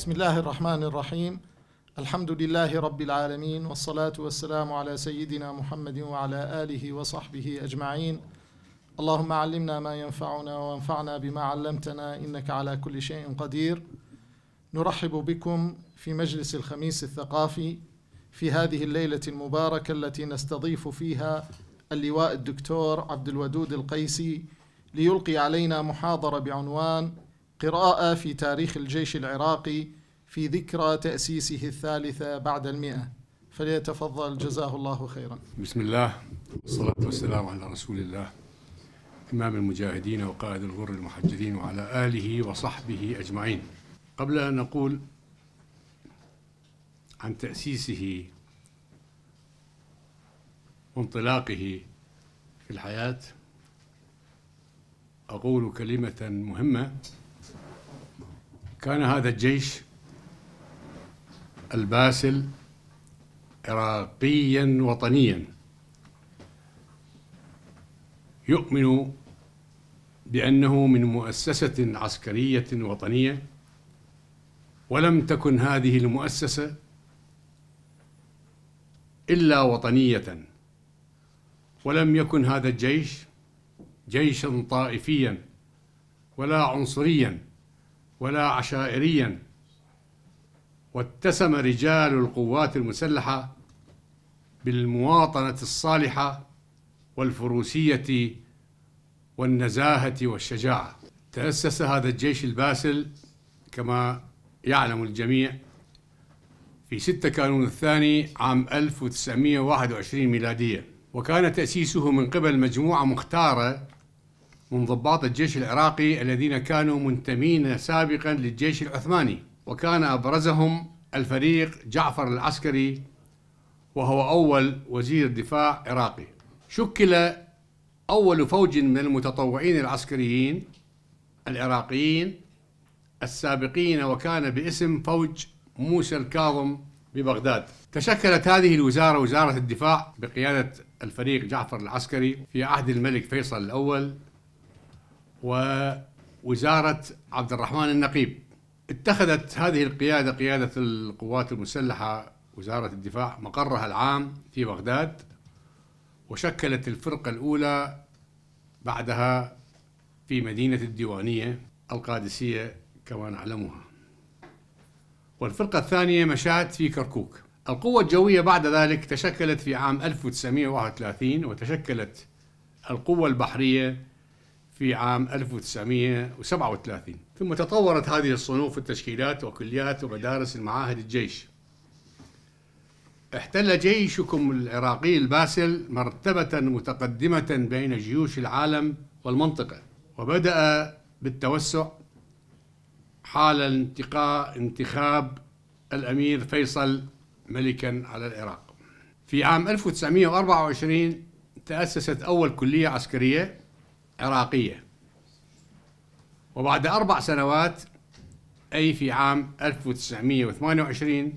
بسم الله الرحمن الرحيم الحمد لله رب العالمين والصلاة والسلام على سيدنا محمد وعلى آله وصحبه أجمعين اللهم علمنا ما ينفعنا وانفعنا بما علمتنا إنك على كل شيء قدير نرحب بكم في مجلس الخميس الثقافي في هذه الليلة المباركة التي نستضيف فيها اللواء الدكتور عبد الودود القيسي ليلقي علينا محاضرة بعنوان قراءة في تاريخ الجيش العراقي في ذكرى تأسيسه الثالثة بعد المئة فليتفضل جزاه الله خيرا بسم الله والصلاة والسلام على رسول الله إمام المجاهدين وقائد الغر المحجلين وعلى آله وصحبه أجمعين قبل أن نقول عن تأسيسه وانطلاقه في الحياة أقول كلمة مهمة كان هذا الجيش الباسل عراقيا وطنيا يؤمن بأنه من مؤسسة عسكرية وطنية ولم تكن هذه المؤسسة إلا وطنية ولم يكن هذا الجيش جيشا طائفيا ولا عنصريا ولا عشائريا واتسم رجال القوات المسلحة بالمواطنة الصالحة والفروسية والنزاهة والشجاعة تأسس هذا الجيش الباسل كما يعلم الجميع في 6 كانون الثاني عام 1921 ميلادية وكان تأسيسه من قبل مجموعة مختارة من ضباط الجيش العراقي الذين كانوا منتمين سابقا للجيش العثماني وكان أبرزهم الفريق جعفر العسكري وهو أول وزير دفاع عراقي شكل أول فوج من المتطوعين العسكريين العراقيين السابقين وكان باسم فوج موسى الكاظم ببغداد تشكلت هذه الوزارة وزارة الدفاع بقيادة الفريق جعفر العسكري في عهد الملك فيصل الأول ووزارة عبد الرحمن النقيب اتخذت هذه القيادة قيادة القوات المسلحة وزارة الدفاع مقرها العام في بغداد وشكلت الفرقة الأولى بعدها في مدينة الديوانية القادسية كما نعلمها والفرقة الثانية مشات في كركوك القوة الجوية بعد ذلك تشكلت في عام 1931 وتشكلت القوة البحرية في عام 1937 ثم تطورت هذه الصنوف التشكيلات وكليات ومدارس المعاهد الجيش احتل جيشكم العراقي الباسل مرتبة متقدمة بين جيوش العالم والمنطقة وبدأ بالتوسع حال انتقاء انتخاب الأمير فيصل ملكا على العراق في عام 1924 تأسست أول كلية عسكرية عراقية وبعد أربع سنوات أي في عام 1928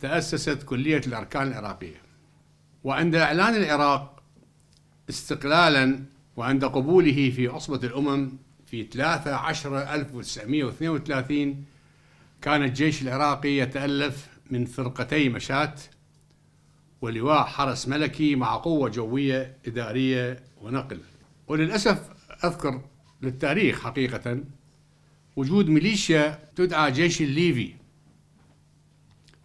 تأسست كلية الأركان العراقية وعند إعلان العراق استقلالا وعند قبوله في عصبة الأمم في 13 1932 كان الجيش العراقي يتألف من فرقتي مشاة ولواء حرس ملكي مع قوة جوية إدارية ونقل وللأسف أذكر للتاريخ حقيقة وجود ميليشيا تدعى جيش الليفي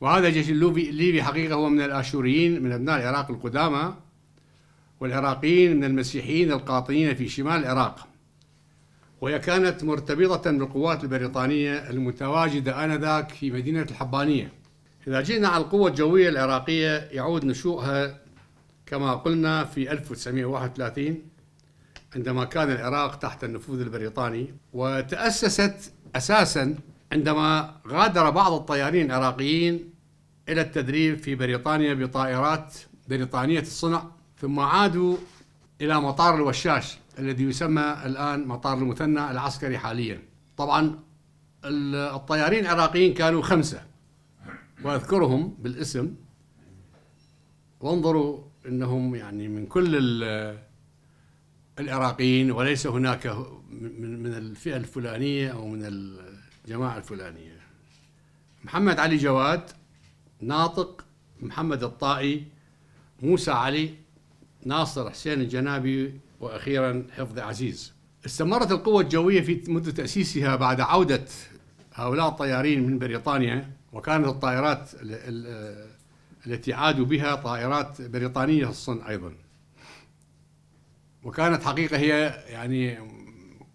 وهذا الجيش الليفي حقيقة هو من الآشوريين من أبناء العراق القدامى والعراقيين من المسيحيين القاطنين في شمال العراق وهي كانت مرتبطة بالقوات البريطانية المتواجدة آنذاك في مدينة الحبانية إذا جئنا على القوة الجوية العراقية يعود نشوءها كما قلنا في 1931 عندما كان العراق تحت النفوذ البريطاني وتأسست أساسا عندما غادر بعض الطيارين العراقيين إلى التدريب في بريطانيا بطائرات بريطانية الصنع ثم عادوا إلى مطار الوشاش الذي يسمى الآن مطار المثنى العسكري حاليا طبعا الطيارين العراقيين كانوا خمسة وأذكرهم بالاسم وانظروا أنهم يعني من كل العراقيين وليس هناك من الفئة الفلانية أو من الجماعة الفلانية محمد علي جواد ناطق محمد الطائي موسى علي ناصر حسين الجنابي وأخيرا حفظ عزيز استمرت القوة الجوية في منذ تأسيسها بعد عودة هؤلاء الطيارين من بريطانيا وكانت الطائرات التي عادوا بها طائرات بريطانية الصن أيضا وكانت حقيقة هي يعني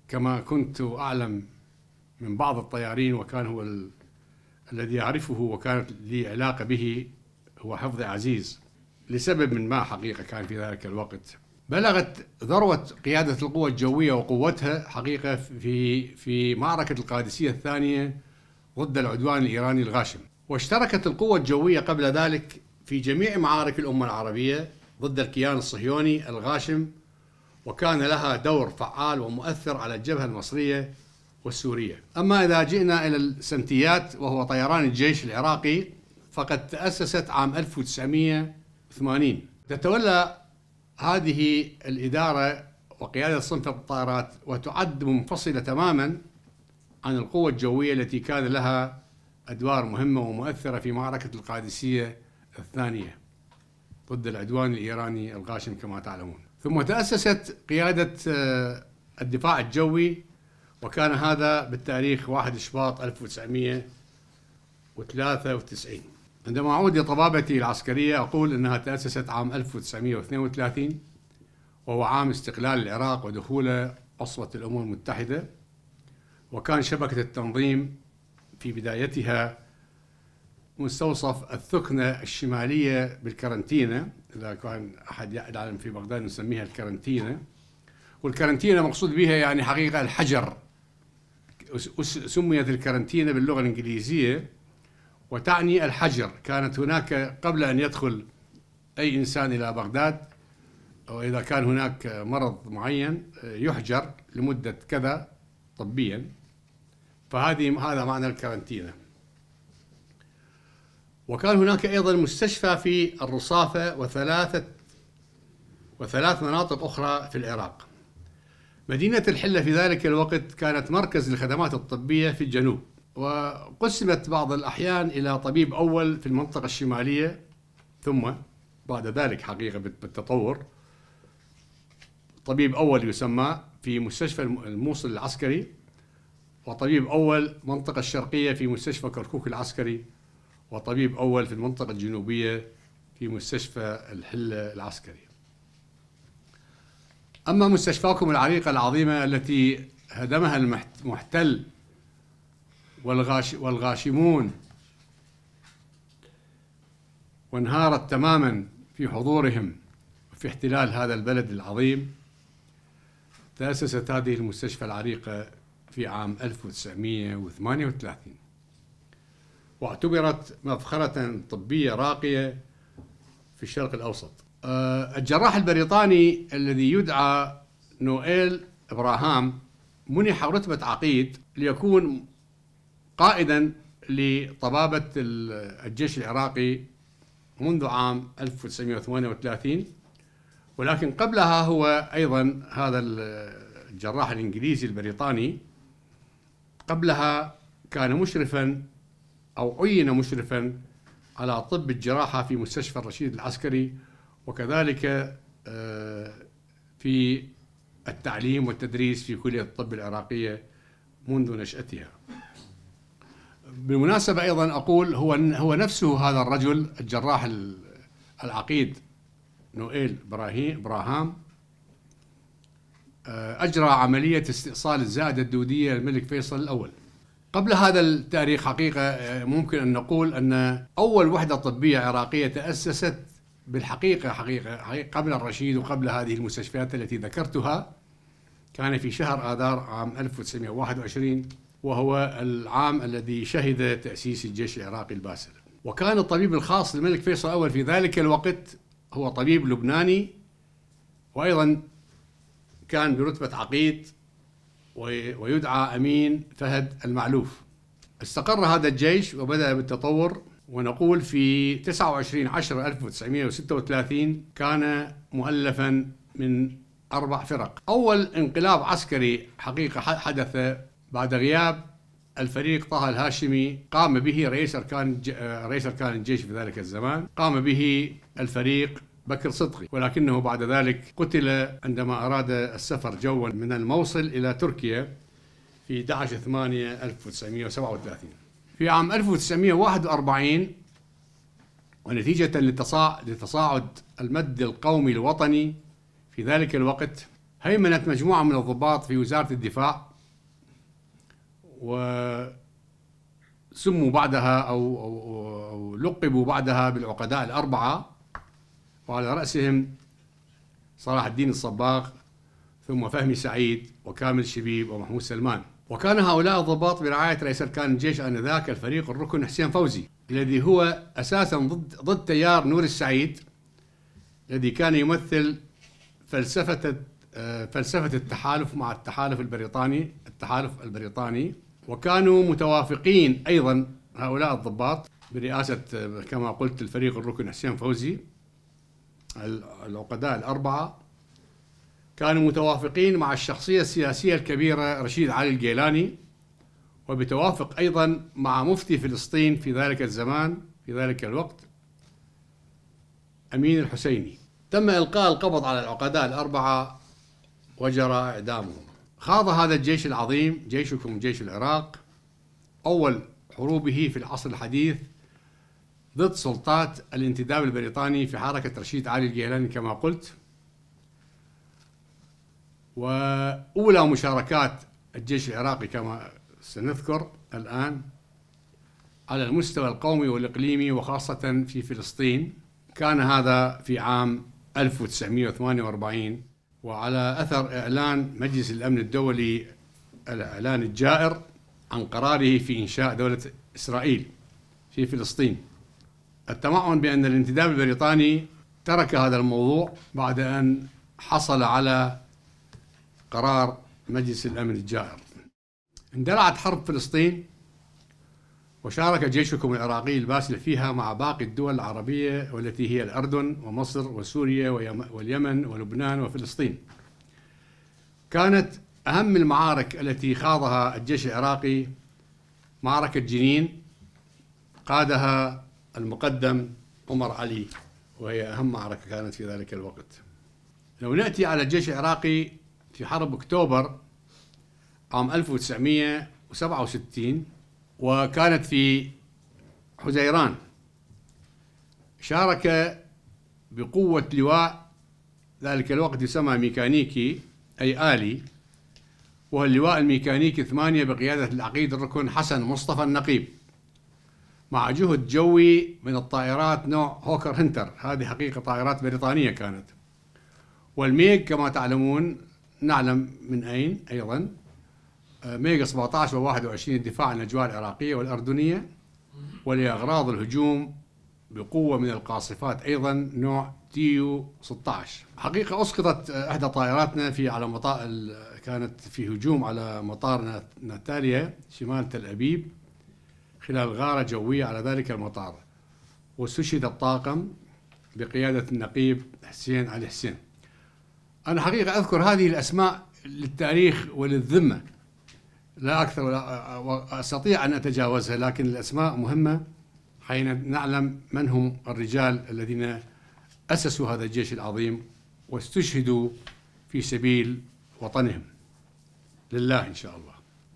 كما كنت أعلم من بعض الطيارين وكان هو ال... الذي أعرفه وكانت لي علاقة به هو حفظ عزيز لسبب من ما حقيقة كان في ذلك الوقت بلغت ذروة قيادة القوة الجوية وقوتها حقيقة في في معركة القادسية الثانية ضد العدوان الإيراني الغاشم واشتركت القوة الجوية قبل ذلك في جميع معارك الأمة العربية ضد الكيان الصهيوني الغاشم وكان لها دور فعال ومؤثر على الجبهة المصرية والسورية أما إذا جئنا إلى السنتيات وهو طيران الجيش العراقي فقد تأسست عام 1980 تتولى هذه الإدارة وقيادة صنف الطائرات وتعد منفصلة تماما عن القوة الجوية التي كان لها أدوار مهمة ومؤثرة في معركة القادسية الثانية ضد العدوان الإيراني الغاشم كما تعلمون ثم تأسست قيادة آه، الدفاع الجوي وكان هذا بالتاريخ 1 شباط 1993 عندما أعود لطبابتي العسكرية أقول أنها تأسست عام 1932 وهو عام استقلال العراق ودخول عصبة الأمم المتحدة وكان شبكة التنظيم في بدايتها مستوصف الثكنة الشمالية بالكرنتينة إذا كان أحد يعلم في بغداد نسميها الكرنتينة والكرنتينة مقصود بها يعني حقيقة الحجر سميت الكرنتينة باللغة الإنجليزية وتعني الحجر كانت هناك قبل أن يدخل أي إنسان إلى بغداد أو إذا كان هناك مرض معين آه، يحجر لمدة كذا طبيا فهذه هذا معنى الكرنتينه وكان هناك أيضا مستشفى في الرصافة وثلاثة وثلاث مناطق أخرى في العراق مدينة الحلة في ذلك الوقت كانت مركز للخدمات الطبية في الجنوب وقسمت بعض الأحيان إلى طبيب أول في المنطقة الشمالية ثم بعد ذلك حقيقة بالتطور طبيب أول يسمى في مستشفى الموصل العسكري وطبيب أول منطقة الشرقية في مستشفى كركوك العسكري وطبيب أول في المنطقة الجنوبية في مستشفى الحلة العسكري أما مستشفاكم العريقة العظيمة التي هدمها المحتل والغاش والغاشمون وانهارت تماما في حضورهم في احتلال هذا البلد العظيم تأسست هذه المستشفى العريقة في عام 1938 واعتبرت مفخرة طبية راقية في الشرق الأوسط آه، الجراح البريطاني الذي يدعى نوئيل إبراهام منح رتبة عقيد ليكون قائدا لطبابة الجيش العراقي منذ عام 1938 ولكن قبلها هو أيضا هذا الجراح الإنجليزي البريطاني قبلها كان مشرفا أو عين مشرفا على طب الجراحة في مستشفى الرشيد العسكري وكذلك آه، في التعليم والتدريس في كلية الطب العراقية منذ نشأتها بالمناسبة أيضا أقول هو هو نفسه هذا الرجل الجراح العقيد نوئيل إبراهام آه، أجرى عملية استئصال الزائدة الدودية للملك فيصل الأول قبل هذا التاريخ حقيقة آه، ممكن أن نقول أن أول وحدة طبية عراقية تأسست بالحقيقة حقيقة, حقيقة قبل الرشيد وقبل هذه المستشفيات التي ذكرتها كان في شهر آذار عام 1921 وهو العام الذي شهد تأسيس الجيش العراقي الباسل وكان الطبيب الخاص للملك فيصل الأول في ذلك الوقت هو طبيب لبناني وأيضا كان برتبة عقيد ويدعى أمين فهد المعلوف استقر هذا الجيش وبدأ بالتطور ونقول في 29 10 1936 كان مؤلفا من أربع فرق أول انقلاب عسكري حقيقة حدث بعد غياب الفريق طه الهاشمي قام به رئيس أركان رئيس أركان الجيش في ذلك الزمان قام به الفريق بكر صدقي ولكنه بعد ذلك قتل عندما أراد السفر جوا من الموصل إلى تركيا في 11 8 1937 في عام 1941 ونتيجة لتصاعد المد القومي الوطني في ذلك الوقت هيمنت مجموعة من الضباط في وزارة الدفاع وسموا بعدها أو, أو, أو لقبوا بعدها بالعقداء الأربعة وعلى رأسهم صلاح الدين الصباغ ثم فهمي سعيد وكامل شبيب ومحمود سلمان وكان هؤلاء الضباط برعاية رئيس أركان الجيش آنذاك الفريق الركن حسين فوزي الذي هو أساسا ضد ضد تيار نور السعيد الذي كان يمثل فلسفة آه، فلسفة التحالف مع التحالف البريطاني التحالف البريطاني وكانوا متوافقين أيضا هؤلاء الضباط برئاسة آه، كما قلت الفريق الركن حسين فوزي العقداء الأربعة كانوا متوافقين مع الشخصية السياسية الكبيرة رشيد علي الجيلاني وبتوافق أيضا مع مفتي فلسطين في ذلك الزمان في ذلك الوقت أمين الحسيني تم إلقاء القبض على العقداء الأربعة وجرى إعدامهم خاض هذا الجيش العظيم جيشكم جيش العراق أول حروبه في العصر الحديث ضد سلطات الانتداب البريطاني في حركة رشيد علي الجيلاني كما قلت وأولى مشاركات الجيش العراقي كما سنذكر الآن على المستوى القومي والإقليمي وخاصة في فلسطين كان هذا في عام 1948 وعلى أثر إعلان مجلس الأمن الدولي الإعلان الجائر عن قراره في إنشاء دولة إسرائيل في فلسطين التمعن بأن الانتداب البريطاني ترك هذا الموضوع بعد أن حصل على قرار مجلس الأمن الجائر اندلعت حرب فلسطين وشارك جيشكم العراقي الباسل فيها مع باقي الدول العربية والتي هي الأردن ومصر وسوريا واليمن ولبنان وفلسطين كانت أهم المعارك التي خاضها الجيش العراقي معركة جنين قادها المقدم عمر علي وهي أهم معركة كانت في ذلك الوقت لو نأتي على الجيش العراقي في حرب أكتوبر عام 1967 وكانت في حزيران شارك بقوة لواء ذلك الوقت يسمى ميكانيكي أي آلي وهو اللواء الميكانيكي ثمانية بقيادة العقيد الركن حسن مصطفى النقيب مع جهد جوي من الطائرات نوع هوكر هنتر هذه حقيقة طائرات بريطانية كانت والميغ كما تعلمون نعلم من أين أيضا ميغ 17 و 21 الدفاع عن الأجواء العراقية والأردنية ولأغراض الهجوم بقوة من القاصفات أيضا نوع تيو 16 حقيقة أسقطت آه، إحدى طائراتنا في على مطار كانت في هجوم على مطار ناتاليا شمال تل أبيب خلال غارة جوية على ذلك المطار واستشهد الطاقم بقيادة النقيب حسين علي حسين أنا حقيقة أذكر هذه الأسماء للتاريخ وللذمة لا أكثر ولا أستطيع أن أتجاوزها لكن الأسماء مهمة حين نعلم من هم الرجال الذين أسسوا هذا الجيش العظيم واستشهدوا في سبيل وطنهم لله إن شاء الله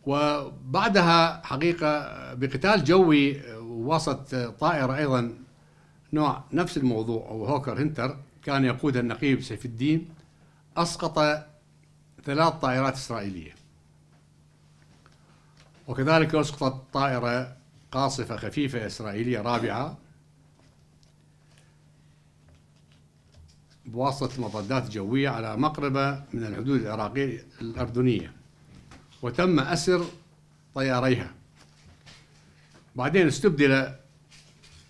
وبعدها حقيقة بقتال جوي وسط طائرة أيضا نوع نفس الموضوع أو هوكر هنتر كان يقودها النقيب سيف الدين أسقط ثلاث طائرات إسرائيلية وكذلك أسقطت طائرة قاصفة خفيفة إسرائيلية رابعة بواسطة المضادات الجوية على مقربة من الحدود العراقية الأردنية وتم أسر طياريها بعدين استبدل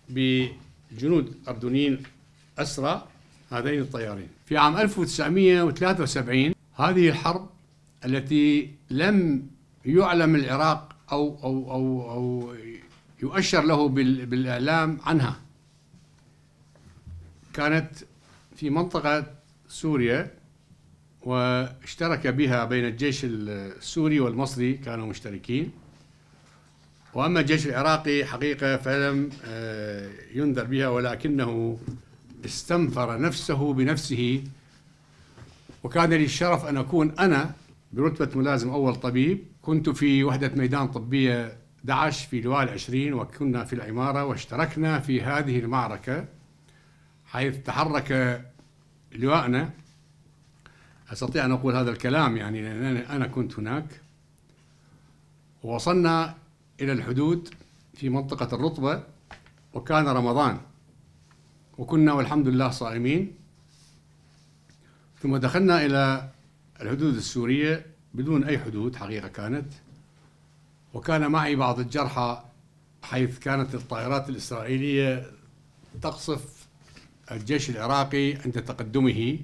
بجنود أردنيين أسرى هذين الطيارين في عام 1973 هذه الحرب التي لم يعلم العراق أو أو أو أو يؤشر له بالإعلام عنها كانت في منطقة سوريا واشترك بها بين الجيش السوري والمصري كانوا مشتركين وأما الجيش العراقي حقيقة فلم آه، ينذر بها ولكنه استنفر نفسه بنفسه وكان لي الشرف أن أكون أنا برتبة ملازم أول طبيب كنت في وحدة ميدان طبية دعش في لواء العشرين وكنا في العمارة واشتركنا في هذه المعركة حيث تحرك لواءنا أستطيع أن أقول هذا الكلام يعني لأن أنا كنت هناك ووصلنا إلى الحدود في منطقة الرطبة وكان رمضان وكنا والحمد لله صائمين ثم دخلنا إلى الحدود السورية بدون أي حدود حقيقة كانت وكان معي بعض الجرحى حيث كانت الطائرات الإسرائيلية تقصف الجيش العراقي عند تقدمه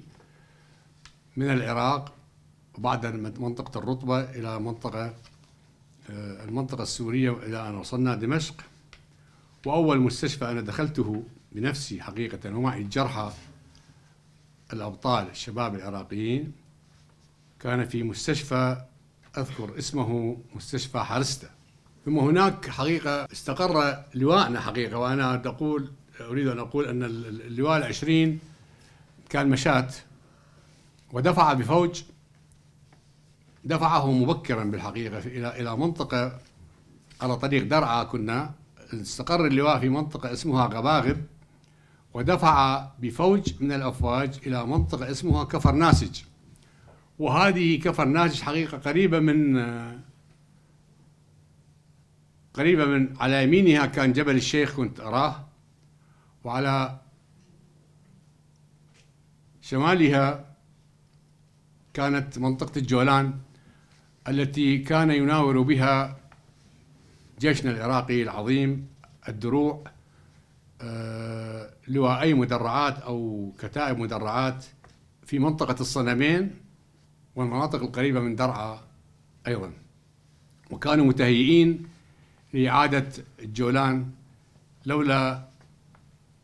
من العراق وبعد منطقة الرطبة إلى منطقة آه، المنطقة السورية إلى أن وصلنا دمشق وأول مستشفى أنا دخلته بنفسي حقيقة ومعي الجرحى الأبطال الشباب العراقيين كان في مستشفى أذكر اسمه مستشفى حرستة ثم هناك حقيقة استقر لواءنا حقيقة وأنا أقول أريد أن أقول أن اللواء العشرين كان مشات ودفع بفوج دفعه مبكرا بالحقيقة إلى إلى منطقة على طريق درعا كنا استقر اللواء في منطقة اسمها غباغب ودفع بفوج من الأفواج إلى منطقة اسمها كفر ناسج وهذه كفر ناسج حقيقة قريبة من قريبة من على يمينها كان جبل الشيخ كنت أراه وعلى شمالها كانت منطقة الجولان التي كان يناور بها جيشنا العراقي العظيم الدروع آه، لواء مدرعات أو كتائب مدرعات في منطقة الصنمين والمناطق القريبة من درعا أيضا وكانوا متهيئين لإعادة الجولان لولا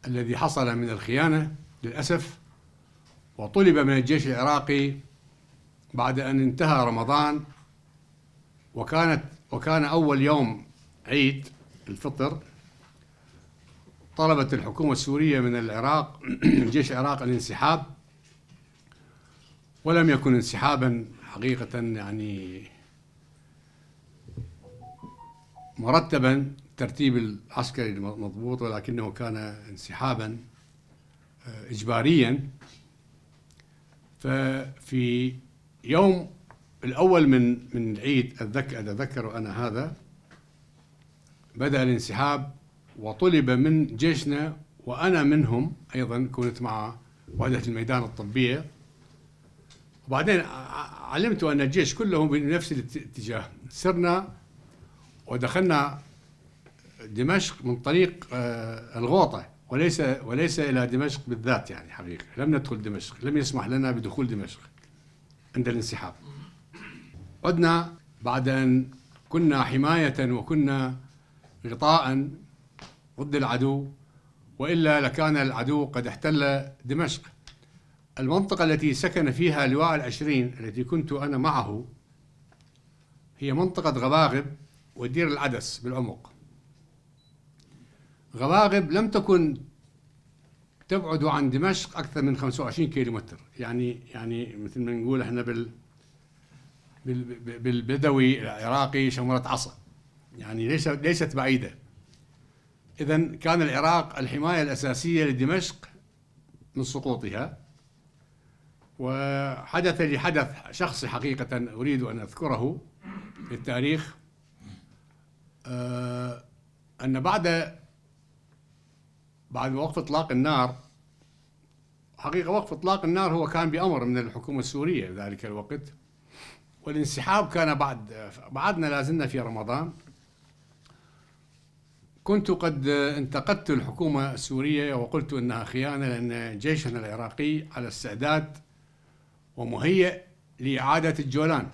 الذي حصل من الخيانة للأسف وطلب من الجيش العراقي بعد أن انتهى رمضان وكانت وكان أول يوم عيد الفطر طلبت الحكومة السورية من العراق من جيش العراق الانسحاب ولم يكن انسحابا حقيقة يعني مرتبا الترتيب العسكري المضبوط ولكنه كان انسحابا آه، اجباريا ففي يوم الأول من من العيد أتذكر أتذكر أنا هذا بدأ الانسحاب وطلب من جيشنا وأنا منهم أيضا كنت مع وحدة الميدان الطبية وبعدين علمت أن الجيش كلهم بنفس الاتجاه سرنا ودخلنا دمشق من طريق آه، الغوطة وليس وليس إلى دمشق بالذات يعني حقيقة لم ندخل دمشق لم يسمح لنا بدخول دمشق عند الانسحاب عدنا بعد أن كنا حماية وكنا غطاء ضد العدو وإلا لكان العدو قد احتل دمشق المنطقة التي سكن فيها لواء العشرين التي كنت أنا معه هي منطقة غباغب ودير العدس بالعمق غباغب لم تكن تبعد عن دمشق اكثر من 25 كيلو متر يعني يعني مثل ما نقول احنا بال بالبدوي العراقي شمرة عصا يعني ليس ليست بعيده اذا كان العراق الحمايه الاساسيه لدمشق من سقوطها وحدث لي حدث شخصي حقيقه اريد ان اذكره في التاريخ آه، ان بعد بعد وقف اطلاق النار حقيقه وقف اطلاق النار هو كان بامر من الحكومه السوريه ذلك الوقت والانسحاب كان بعد بعدنا لازلنا في رمضان كنت قد انتقدت الحكومة السورية وقلت أنها خيانة لأن جيشنا العراقي على استعداد ومهيئ لإعادة الجولان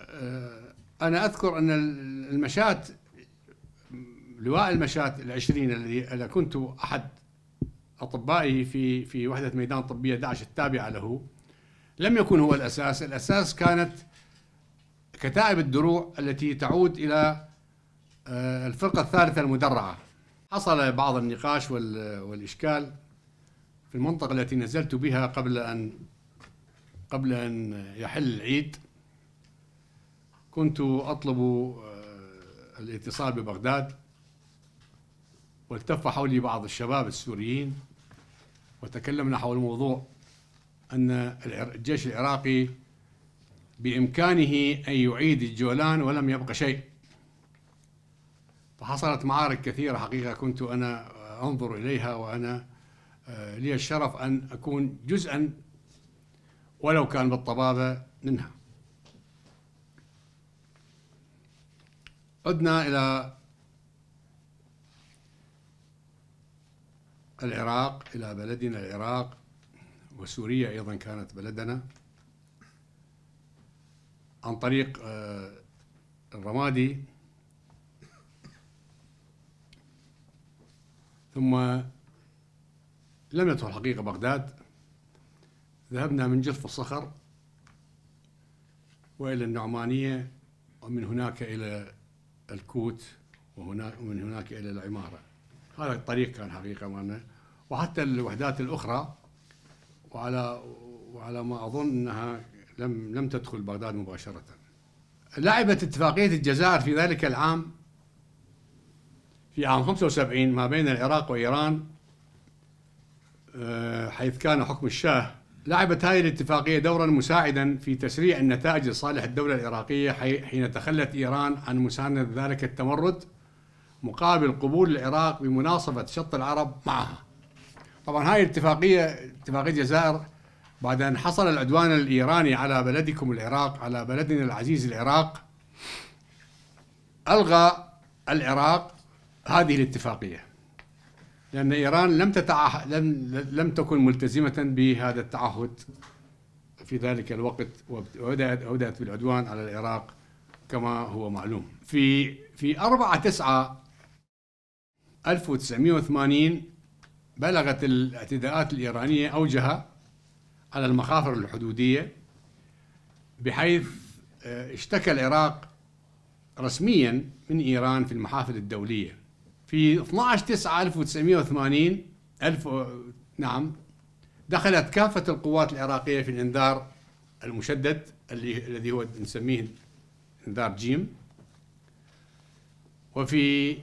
أه، أنا أذكر أن المشات لواء المشاة العشرين الذي أنا كنت أحد أطبائه في في وحدة ميدان طبية داعش التابعة له لم يكن هو الأساس الأساس كانت كتائب الدروع التي تعود إلى آه، الفرقة الثالثة المدرعة حصل بعض النقاش والإشكال في المنطقة التي نزلت بها قبل أن قبل أن يحل العيد كنت أطلب آه، الاتصال ببغداد والتف حولي بعض الشباب السوريين وتكلمنا حول موضوع أن الجيش العراقي بإمكانه أن يعيد الجولان ولم يبقى شيء فحصلت معارك كثيرة حقيقة كنت أنا أنظر إليها وأنا آه، لي الشرف أن أكون جزءا ولو كان بالطبابة منها عدنا إلى العراق إلى بلدنا العراق وسوريا أيضا كانت بلدنا عن طريق آه، الرمادي ثم لم ندخل حقيقة بغداد ذهبنا من جرف الصخر وإلى النعمانية ومن هناك إلى الكوت ومن هناك إلى العمارة هذا الطريق كان حقيقه مالنا وحتى الوحدات الاخرى وعلى وعلى ما اظن انها لم لم تدخل بغداد مباشره لعبت اتفاقيه الجزائر في ذلك العام في عام 75 ما بين العراق وايران آه، حيث كان حكم الشاه لعبت هذه الاتفاقية دورا مساعدا في تسريع النتائج لصالح الدولة العراقية حين تخلت إيران عن مساندة ذلك التمرد مقابل قبول العراق بمناصفة شط العرب معها طبعا هاي الاتفاقية اتفاقية الجزائر بعد أن حصل العدوان الإيراني على بلدكم العراق على بلدنا العزيز العراق ألغى العراق هذه الاتفاقية لأن إيران لم تتعه... لم لم تكن ملتزمة بهذا التعهد في ذلك الوقت وبدأت بالعدوان على العراق كما هو معلوم في في 4 9 1980 بلغت الاعتداءات الإيرانية أوجها على المخافر الحدودية بحيث آه، اشتكى العراق رسميا من إيران في المحافل الدولية في 12 9 1980 ألف آه، نعم دخلت كافة القوات العراقية في الإنذار المشدد اللي الذي هو نسميه إنذار جيم وفي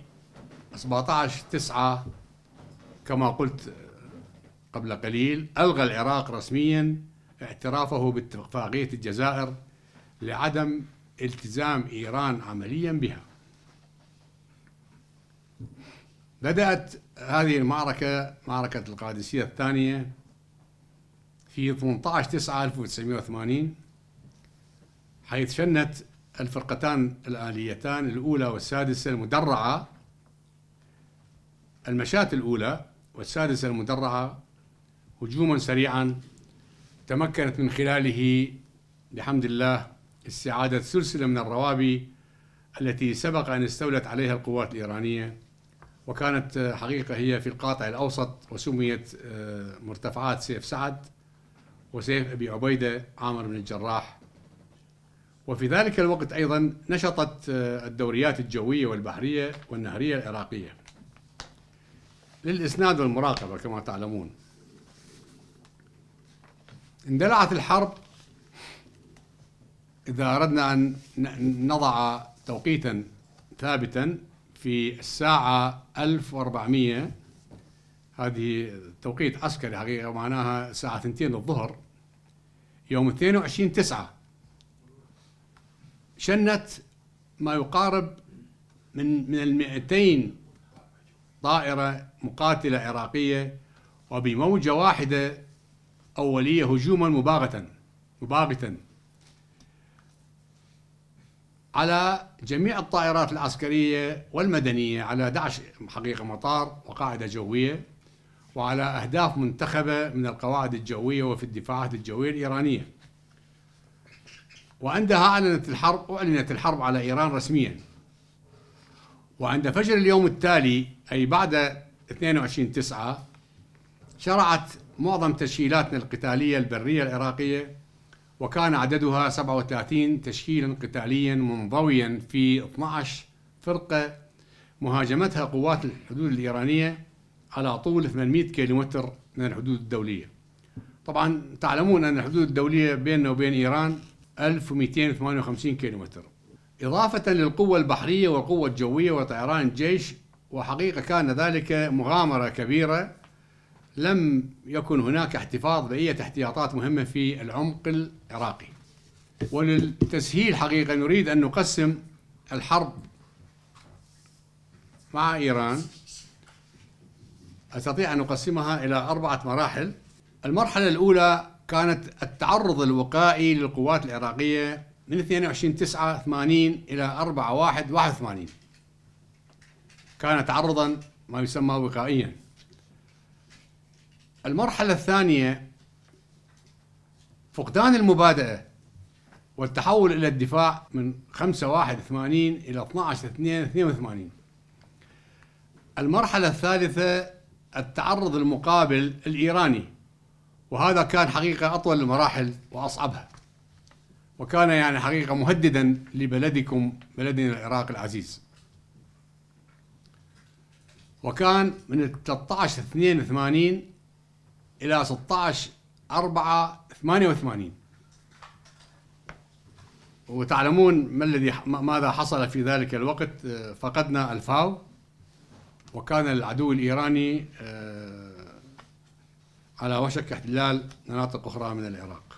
17 9 كما قلت قبل قليل ألغى العراق رسميا اعترافه باتفاقية الجزائر لعدم التزام إيران عمليا بها بدأت هذه المعركة معركة القادسية الثانية في 18 9 1980 حيث شنت الفرقتان الآليتان الأولى والسادسة المدرعة المشاة الأولى والسادسة المدرعة هجوما سريعا تمكنت من خلاله بحمد الله استعادة سلسلة من الروابي التي سبق أن استولت عليها القوات الإيرانية وكانت حقيقة هي في القاطع الأوسط وسميت آه، مرتفعات سيف سعد وسيف أبي عبيدة عامر بن الجراح وفي ذلك الوقت أيضا نشطت آه، الدوريات الجوية والبحرية والنهرية العراقية للإسناد والمراقبة كما تعلمون اندلعت الحرب إذا أردنا أن نضع توقيتا ثابتا في الساعة 1400 هذه توقيت عسكري حقيقة معناها الساعة 2 الظهر يوم 22 تسعة شنت ما يقارب من من ال 200 طائرة مقاتلة عراقية وبموجة واحدة أولية هجوما مباغتا مباغتا على جميع الطائرات العسكرية والمدنية على 11 حقيقة مطار وقاعدة جوية وعلى أهداف منتخبة من القواعد الجوية وفي الدفاعات الجوية الإيرانية وعندها أعلنت الحرب أعلنت الحرب على إيران رسمياً وعند فجر اليوم التالي أي بعد 22 تسعة شرعت معظم تشكيلاتنا القتالية البرية العراقية وكان عددها 37 تشكيلا قتاليا منضويا في 12 فرقة مهاجمتها قوات الحدود الإيرانية على طول 800 كيلومتر من الحدود الدولية طبعا تعلمون أن الحدود الدولية بيننا وبين إيران 1258 كيلومتر إضافة للقوة البحرية والقوة الجوية وطيران الجيش وحقيقة كان ذلك مغامرة كبيرة لم يكن هناك احتفاظ بأية احتياطات مهمة في العمق العراقي وللتسهيل حقيقة نريد أن نقسم الحرب مع إيران أستطيع أن أقسمها إلى أربعة مراحل المرحلة الأولى كانت التعرض الوقائي للقوات العراقية من 22 9 80 إلى 4 1 81 كان تعرضا ما يسمى وقائيا المرحلة الثانية فقدان المبادئة والتحول إلى الدفاع من 5 1 80 إلى 12 2 82 المرحلة الثالثة التعرض المقابل الإيراني وهذا كان حقيقة أطول المراحل وأصعبها وكان يعني حقيقة مهددا لبلدكم بلدنا العراق العزيز وكان من 13 82 إلى 16 4 88 وتعلمون ما الذي ماذا حصل في ذلك الوقت آه، فقدنا الفاو وكان العدو الإيراني آه، على وشك احتلال مناطق أخرى من العراق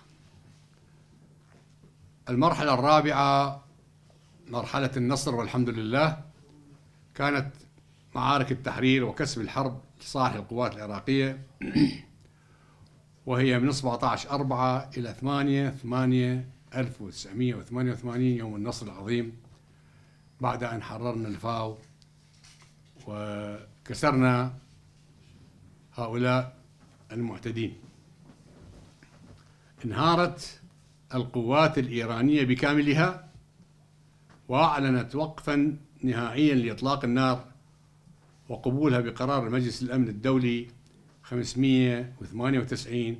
المرحلة الرابعة مرحلة النصر والحمد لله كانت معارك التحرير وكسب الحرب لصالح القوات العراقية وهي من 17 4 إلى 8 8 1988 يوم النصر العظيم بعد أن حررنا الفاو وكسرنا هؤلاء المعتدين انهارت القوات الإيرانية بكاملها وأعلنت وقفا نهائيا لإطلاق النار وقبولها بقرار مجلس الأمن الدولي 598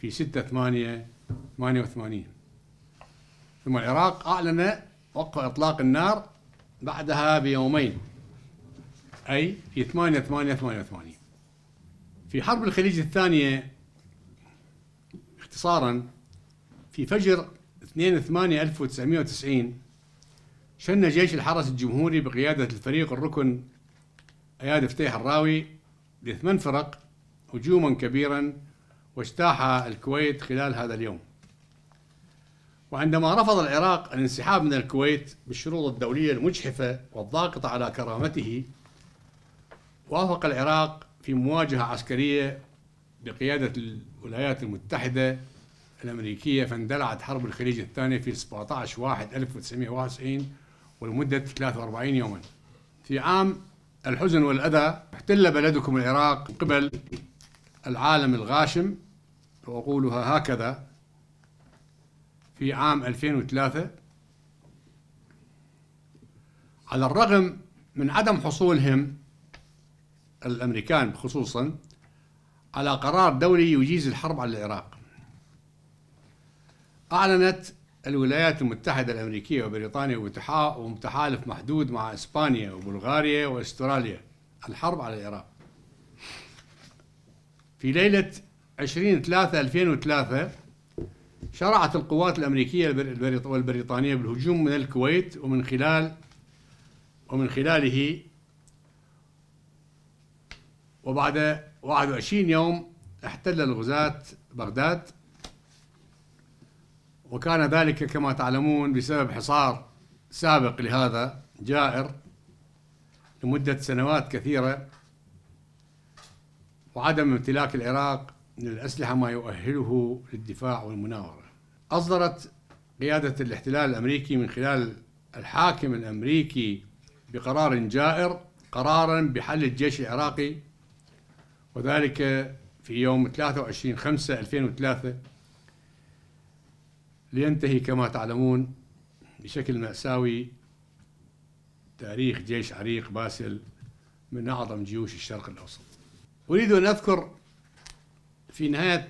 في 6 8 88 ثم العراق أعلن وقف إطلاق النار بعدها بيومين أي في 8 8 88 في حرب الخليج الثانية اختصارا في فجر 2 8 1990 شن جيش الحرس الجمهوري بقيادة الفريق الركن أياد فتيح الراوي لثمان فرق هجوما كبيرا واجتاح الكويت خلال هذا اليوم وعندما رفض العراق الانسحاب من الكويت بالشروط الدولية المجحفة والضاغطة على كرامته وافق العراق في مواجهة عسكرية بقيادة الولايات المتحدة الأمريكية فاندلعت حرب الخليج الثانية في 17 واحد 1991 ولمدة 43 يوما في عام الحزن والأذى احتل بلدكم العراق من قبل العالم الغاشم وأقولها هكذا في عام 2003 على الرغم من عدم حصولهم الأمريكان خصوصا على قرار دولي يجيز الحرب على العراق أعلنت الولايات المتحدة الأمريكية وبريطانيا ومتحالف محدود مع إسبانيا وبلغاريا وأستراليا الحرب على العراق في ليلة 20 3 2003 شرعت القوات الأمريكية والبريطانية بالهجوم من الكويت ومن خلال ومن خلاله وبعد 21 يوم احتل الغزاة بغداد وكان ذلك كما تعلمون بسبب حصار سابق لهذا جائر لمدة سنوات كثيرة وعدم امتلاك العراق للأسلحة ما يؤهله للدفاع والمناورة أصدرت قيادة الاحتلال الأمريكي من خلال الحاكم الأمريكي بقرار جائر قرارا بحل الجيش العراقي وذلك في يوم 23 5 2003 لينتهي كما تعلمون بشكل مأساوي تاريخ جيش عريق باسل من أعظم جيوش الشرق الأوسط أريد أن أذكر في نهاية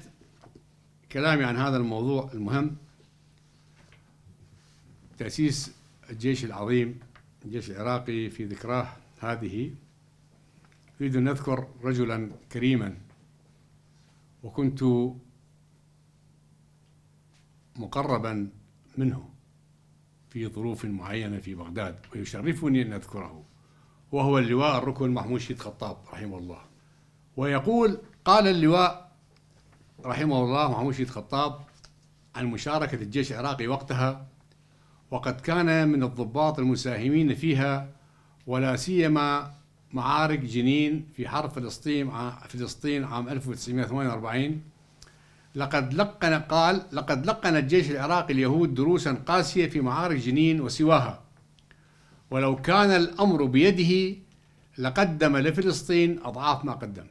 كلامي عن هذا الموضوع المهم تأسيس الجيش العظيم الجيش العراقي في ذكراه هذه أريد أن أذكر رجلا كريما وكنت مقربا منه في ظروف معينة في بغداد ويشرفني أن أذكره وهو اللواء الركن محمود شيد خطاب رحمه الله ويقول قال اللواء رحمه الله محمود شيد خطاب عن مشاركة الجيش العراقي وقتها وقد كان من الضباط المساهمين فيها ولا سيما معارك جنين في حرب فلسطين فلسطين عام 1948 لقد لقن قال لقد لقن الجيش العراقي اليهود دروسا قاسية في معارك جنين وسواها ولو كان الأمر بيده لقدم لفلسطين أضعاف ما قدم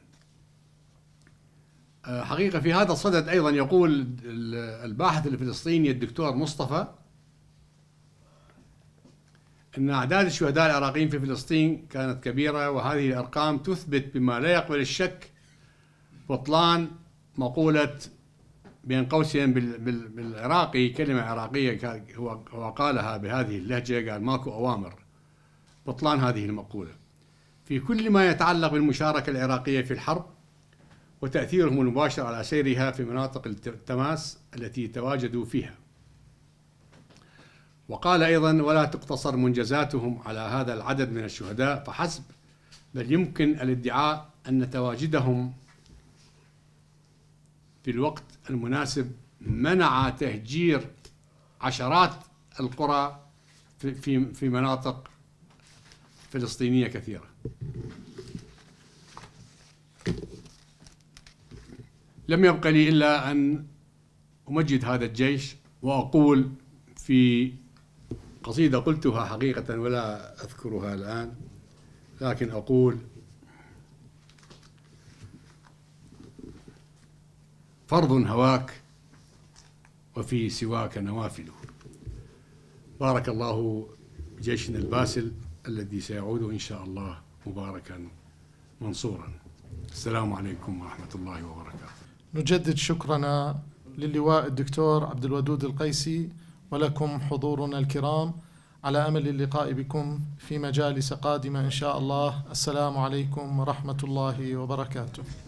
أه، حقيقة في هذا الصدد أيضا يقول الباحث الفلسطيني الدكتور مصطفى أن أعداد الشهداء العراقيين في فلسطين كانت كبيرة وهذه الأرقام تثبت بما لا يقبل الشك بطلان مقولة بين قوسين بالعراقي كلمة عراقية هو قالها بهذه اللهجة قال ماكو أوامر بطلان هذه المقولة في كل ما يتعلق بالمشاركة العراقية في الحرب وتأثيرهم المباشر على سيرها في مناطق التماس التي تواجدوا فيها وقال أيضا ولا تقتصر منجزاتهم على هذا العدد من الشهداء فحسب بل يمكن الادعاء أن تواجدهم في الوقت المناسب منع تهجير عشرات القرى في في, مناطق فلسطينيه كثيره. لم يبق لي الا ان امجد هذا الجيش واقول في قصيده قلتها حقيقه ولا اذكرها الان لكن اقول فرض هواك وفي سواك نوافله بارك الله جيشنا الباسل الذي سيعود إن شاء الله مباركا منصورا السلام عليكم ورحمة الله وبركاته نجدد شكرنا للواء الدكتور عبد الودود القيسي ولكم حضورنا الكرام على امل اللقاء بكم في مجالس قادمه ان شاء الله السلام عليكم ورحمه الله وبركاته